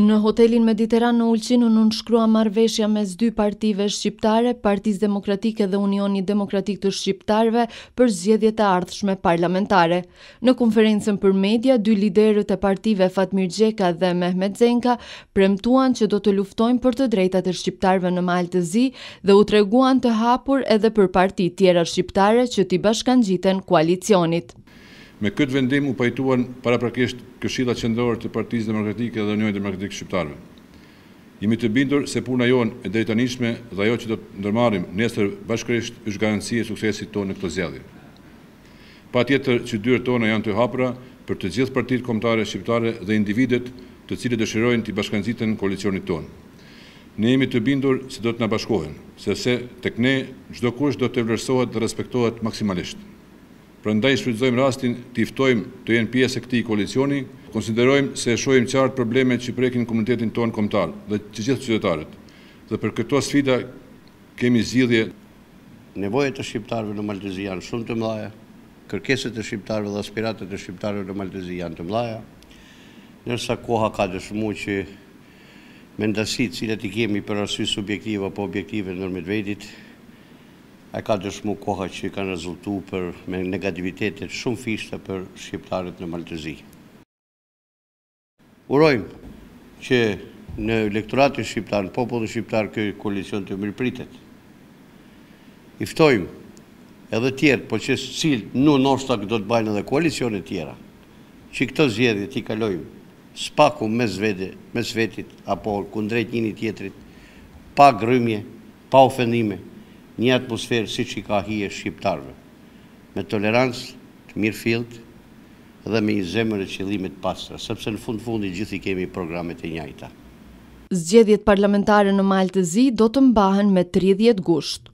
Në hotelin Mediteran në Ulqinu në nënshkrua marveshja mes dy partive shqiptare, Partiz Demokratike dhe Unioni Demokratik të Shqiptarve për zjedjet e ardhshme parlamentare. Në konferencen për media, dy liderët e partive Fatmir Gjeka dhe Mehmet Zenka premtuan që do të luftojnë për të drejtat e shqiptarve në malë të zi dhe u treguan të hapur edhe për parti tjera shqiptare që ti bashkan gjiten koalicionit. Me këtë vendim u pajtuan para prakisht këshilla qendrore të Partisë Demokratike dhe Unionit Demokratik Shqiptarëve. Jemi të bindur se puna jonë e drejtanishme dhe ajo që do të ndërmarrim nesër bashkërisht është garanci e suksesit tonë në këtë Pa tjetër që dyert tona janë të hapura për të gjithë partitë kombëtare shqiptare dhe individet të cilët dëshirojnë të bashkangjiten koalicionit tonë. Ne jemi të bindur se do të na bashkohen, sepse tek ne çdo kush do të vlerësohet dhe respektohet maksimalisht. Përëndaj ndaj rastin të iftojmë të jenë pjesë e këti i koalicioni, konsiderojmë se e shojmë qartë probleme që prekin komunitetin tonë komtarë dhe që gjithë qytetarët. Dhe për këto sfida kemi zhidhje. Nevojët e shqiptarëve në Maltezi janë shumë të mlaja, kërkeset e shqiptarëve dhe aspiratet e shqiptarëve në Maltezi janë të mlaja, nërsa koha ka të që mendasit cilat i kemi për arsys subjektiva apo objektive nërmet vedit, e ka dëshmu koha që i kanë rezultu për me negativitetet shumë fishtë për shqiptarët në Maltëzi. Urojmë që në elektoratën shqiptarë, në popullën shqiptarë, këj koalicion të mërë pritet. Iftojmë edhe tjerë, po që cilë në nështë do të bajnë edhe koalicionet tjera, që këto zjedhje t'i kalojmë spaku me zvetit, apo kundrejt njënit tjetrit, pa grëmje, pa ofendime, një atmosferë si që i ka hije shqiptarve, me tolerancë të mirë fildë dhe me një zemër e qëllimit pasra, sepse në fundë fundi gjithi kemi programet e njajta. Zgjedhjet parlamentare në Maltezi do të mbahen me 30 gusht.